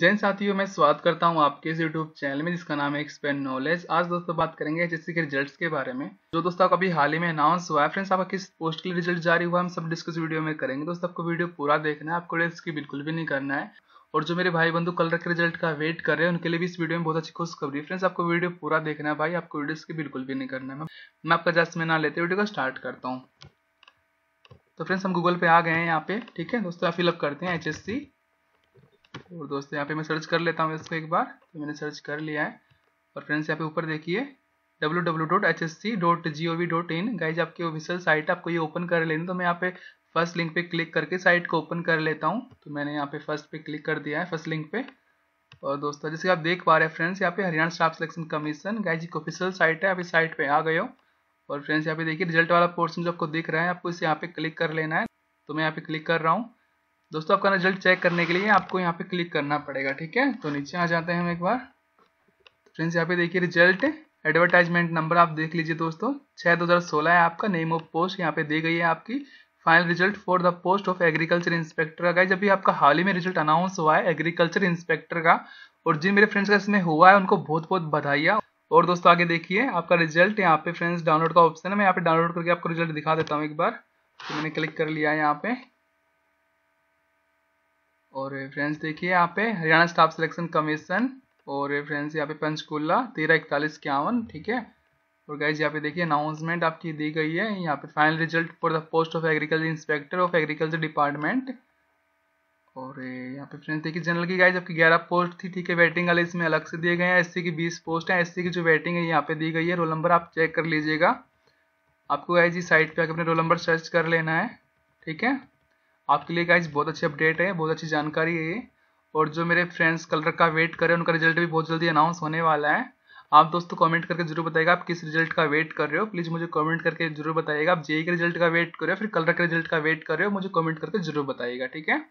जैन साथियों मैं स्वागत करता हूं आपके इस यूट्यूब चैनल में जिसका नाम है एक्सपेंड नॉलेज आज दोस्तों बात करेंगे एच के रिजल्ट्स के बारे में जो दोस्तों आपका अभी हाल ही में अनाउंस हुआ है फ्रेंड्स आपका किस पोस्ट के लिए रिजल्ट जारी हुआ हम सब डिस्कस वीडियो में करेंगे दोस्तों आपको वीडियो पूरा देखना है आपको की बिल्कुल भी नहीं करना है और जो मेरे भाई बंधु कल रख रिजल्ट का वेट कर रहे हैं उनके लिए भी इस वीडियो में बहुत अच्छी खुशखबरी फ्रेंड्स आपको वीडियो पूरा देखना है भाई आपको वीडियो इसकी बिल्कुल भी नहीं करना है मैं आपका जस्ट में ना लेते वीडियो को स्टार्ट करता हूँ तो फ्रेंड्स हम गूगल पे आ गए हैं यहाँ पे ठीक है दोस्तों आप फिलअप करते हैं एच और दोस्तों यहाँ पे मैं सर्च कर लेता हूँ इसको एक बार तो मैंने सर्च कर लिया है और फ्रेंड्स यहाँ पे ऊपर देखिए W W dot H S C G O V in guys आपकी ऑफिशियल साइट आपको ये ओपन कर लेनी तो मैं यहाँ पे फर्स्ट लिंक पे क्लिक करके साइट को ओपन कर लेता हूँ तो मैंने यहाँ पे फर्स्ट पे क्लिक कर दिया है फर्स्ट लिंक पे और दोस्तों जैसे आप देख पा रहे हैं फ्रेंड्स यहाँ पे Haryana staff selection commission guys एक ऑफिशियल साइट है आप इस साइट पे आ गए हो और फ्रेंड्स यहाँ पे देखिए रिजल्ट वाला पोर्सन जो आपको दिख रहा है आपको इसे यहाँ पे क्लिक कर लेना है तो मैं यहाँ पे क्लिक कर रहा हूँ दोस्तों आपका रिजल्ट चेक करने के लिए आपको यहाँ पे क्लिक करना पड़ेगा ठीक है तो नीचे आ जाते हैं हम एक बार फ्रेंड्स यहाँ पे देखिए रिजल्ट एडवर्टाइजमेंट नंबर आप देख लीजिए दोस्तों छः दो हज़ार सोलह है आपका नेम ऑफ पोस्ट यहाँ पे दी गई है आपकी final result for the post of agriculture inspector का जब भी आपका हाल ही में रिजल्ट अनाउंस हुआ है एग्रीकल्चर इंस्पेक्टर का और जिन मेरे फ्रेंड्स का इसमें हुआ है उनको बहुत बहुत बधाई और दोस्तों आगे देखिए आपका रिजल्ट यहाँ पे फ्रेंड्स डाउनलोड का ऑप्शन है मैं यहाँ पे डाउनलोड करके आपको रिजल्ट दिखा देता हूँ एक बार तो मैंने क्लिक कर लिया है यहाँ पे और फ्रेंड्स देखिए यहाँ पे हरियाणा स्टाफ सिलेक्शन कमीशन और फ्रेंड्स यहाँ पे पंचकूला तेरह इकतालीस इक्यावन ठीक है और गाइज यहाँ पे देखिए अनाउंसमेंट आपकी दी गई है यहाँ पे final result for the post of agriculture inspector of agriculture department और यहाँ पे फ्रेंड्स देखिए जनरल की गाइज आपकी ग्यारह पोस्ट थी ठीक है वेटिंग वाले इसमें अलग से दिए गए हैं एससी की बीस पोस्ट है एससी की जो वेटिंग है यहाँ पे दी गई है रोल नंबर आप चेक कर लीजिएगा आपको गाइज इस साइट पे आकर अपने रोल नंबर सर्च कर लेना है ठीक है आपके लिए गाइज बहुत अच्छी अपडेट है बहुत अच्छी जानकारी है ये और जो मेरे फ्रेंड्स कलर का वेट करें उनका रिजल्ट भी बहुत जल्दी अनाउंस होने वाला है आप दोस्तों कमेंट करके जरूर बताएगा आप किस रिजल्ट का वेट कर रहे हो प्लीज़ मुझे कमेंट करके जरूर बताइएगा आप जेई के रिजल्ट का वेट e कर रहे हो फिर कलर के रिजल्ट का वेट कर रहे हो मुझे कमेंट करके जरूर बताएगा ठीक है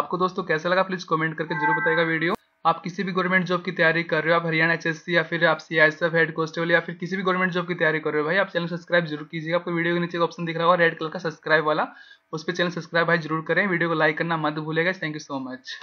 आपको दोस्तों कैसा लगा प्लीज़ कमेंट करके जरूर बताएगा वीडियो आप किसी भी गवर्नमेंट जॉब की तैयारी कर रहे हो आप हरियाणा एच या फिर आप सी आई हेड कॉन्स्टेबल या फिर किसी भी गवर्नमेंट जॉब की तैयारी कर रहे हो भाई आप चैनल सब्सक्राइब जरूर कीजिएगा आपको वीडियो के नीचे ऑप्शन दिख रहा होगा रेड कलर का सब्सक्राइब वाला उस पर चैनल सब्सक्राइब भाई जरूर करें वीडियो को लाइक करना मत भूलेगा थैंक यू सो मच